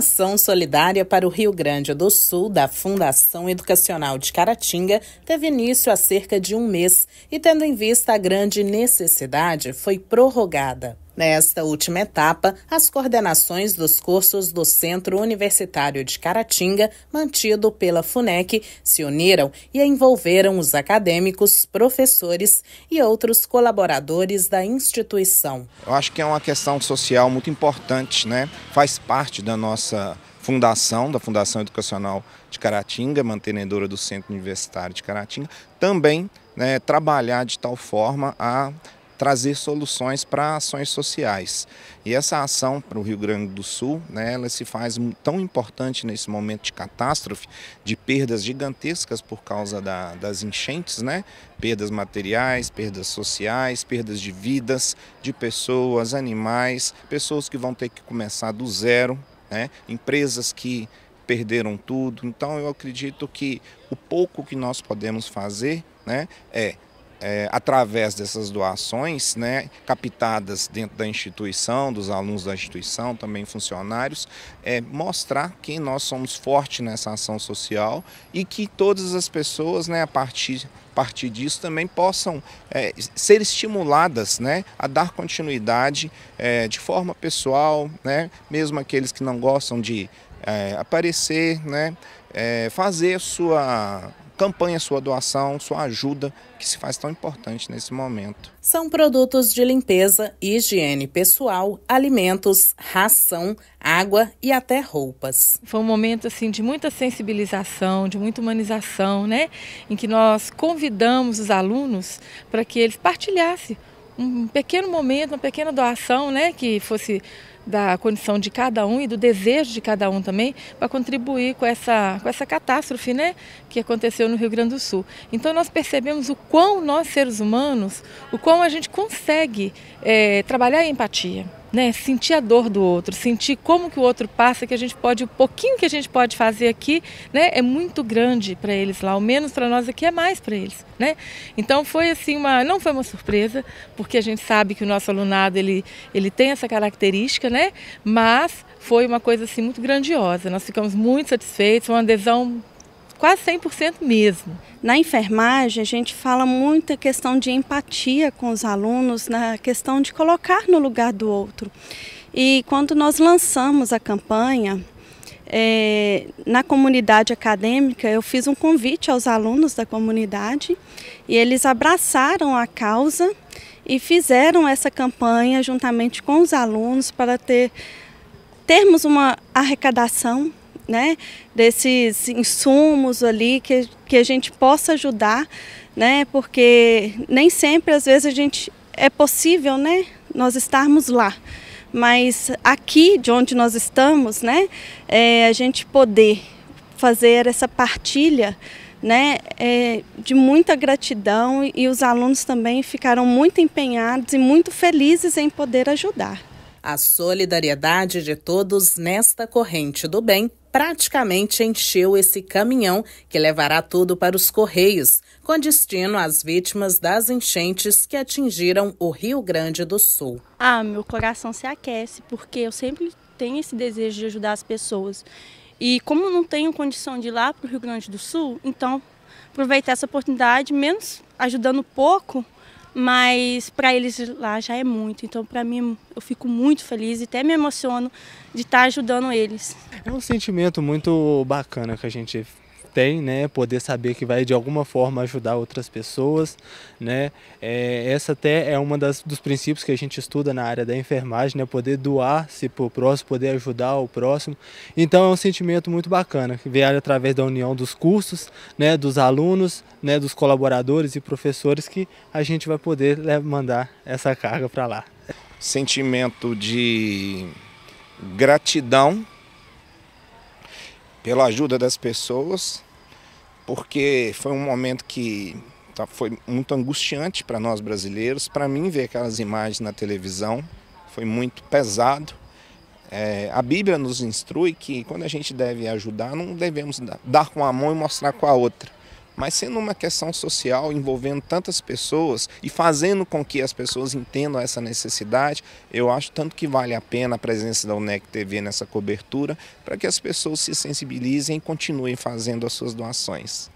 Ação Solidária para o Rio Grande do Sul da Fundação Educacional de Caratinga teve início há cerca de um mês e, tendo em vista a grande necessidade, foi prorrogada. Nesta última etapa, as coordenações dos cursos do Centro Universitário de Caratinga, mantido pela FUNEC, se uniram e envolveram os acadêmicos, professores e outros colaboradores da instituição. Eu acho que é uma questão social muito importante, né? Faz parte da nossa fundação, da Fundação Educacional de Caratinga, mantenedora do Centro Universitário de Caratinga, também né, trabalhar de tal forma a trazer soluções para ações sociais. E essa ação para o Rio Grande do Sul, né, ela se faz tão importante nesse momento de catástrofe, de perdas gigantescas por causa da, das enchentes, né? perdas materiais, perdas sociais, perdas de vidas, de pessoas, animais, pessoas que vão ter que começar do zero, né? empresas que perderam tudo. Então eu acredito que o pouco que nós podemos fazer né, é é, através dessas doações, né, captadas dentro da instituição, dos alunos da instituição, também funcionários, é, mostrar que nós somos fortes nessa ação social e que todas as pessoas, né, a partir partir disso também possam é, ser estimuladas né, a dar continuidade é, de forma pessoal, né, mesmo aqueles que não gostam de é, aparecer, né, é, fazer sua campanha, sua doação, sua ajuda que se faz tão importante nesse momento. São produtos de limpeza, higiene pessoal, alimentos, ração, água e até roupas. Foi um momento assim de muita sensibilização, de muita humanização, né, em que nós convidamos os alunos para que eles partilhassem um pequeno momento, uma pequena doação, né, que fosse da condição de cada um e do desejo de cada um também para contribuir com essa, com essa catástrofe né, que aconteceu no Rio Grande do Sul. Então nós percebemos o quão nós, seres humanos, o quão a gente consegue é, trabalhar a empatia né, sentir a dor do outro, sentir como que o outro passa, que a gente pode, o pouquinho que a gente pode fazer aqui, né, é muito grande para eles lá, o menos para nós aqui é mais para eles, né? Então foi assim uma, não foi uma surpresa, porque a gente sabe que o nosso alunado ele ele tem essa característica, né? Mas foi uma coisa assim muito grandiosa. Nós ficamos muito satisfeitos, uma adesão quase 100% mesmo. Na enfermagem, a gente fala muito a questão de empatia com os alunos, na questão de colocar no lugar do outro. E quando nós lançamos a campanha, é, na comunidade acadêmica, eu fiz um convite aos alunos da comunidade e eles abraçaram a causa e fizeram essa campanha juntamente com os alunos para ter, termos uma arrecadação né, desses insumos ali que, que a gente possa ajudar, né, porque nem sempre às vezes a gente é possível, né, nós estarmos lá. Mas aqui, de onde nós estamos, né, é, a gente poder fazer essa partilha né, é, de muita gratidão e os alunos também ficaram muito empenhados e muito felizes em poder ajudar. A solidariedade de todos nesta corrente do bem praticamente encheu esse caminhão que levará tudo para os Correios, com destino às vítimas das enchentes que atingiram o Rio Grande do Sul. Ah, meu coração se aquece, porque eu sempre tenho esse desejo de ajudar as pessoas. E como não tenho condição de ir lá para o Rio Grande do Sul, então aproveitar essa oportunidade, menos ajudando pouco, mas para eles lá já é muito. Então, para mim, eu fico muito feliz e até me emociono de estar tá ajudando eles. É um sentimento muito bacana que a gente tem, né? Poder saber que vai de alguma forma ajudar outras pessoas, né? É, essa até é uma das dos princípios que a gente estuda na área da enfermagem, né? Poder doar-se para o próximo, poder ajudar o próximo. Então é um sentimento muito bacana que vem através da união dos cursos, né? Dos alunos, né? Dos colaboradores e professores que a gente vai poder né? mandar essa carga para lá. Sentimento de gratidão pela ajuda das pessoas, porque foi um momento que tá, foi muito angustiante para nós brasileiros. Para mim, ver aquelas imagens na televisão foi muito pesado. É, a Bíblia nos instrui que quando a gente deve ajudar, não devemos dar com a mão e mostrar com a outra mas sendo uma questão social envolvendo tantas pessoas e fazendo com que as pessoas entendam essa necessidade, eu acho tanto que vale a pena a presença da UNEC TV nessa cobertura para que as pessoas se sensibilizem e continuem fazendo as suas doações.